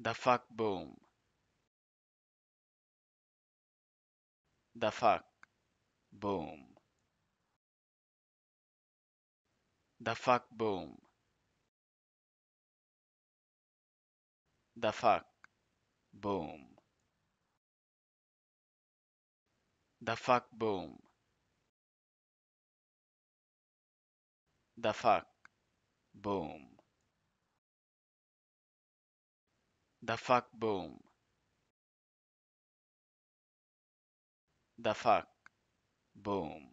The fuck boom. The fuck boom. The fuck boom. The fuck boom. The fuck boom. The fuck boom. The fuck boom. The fuck boom.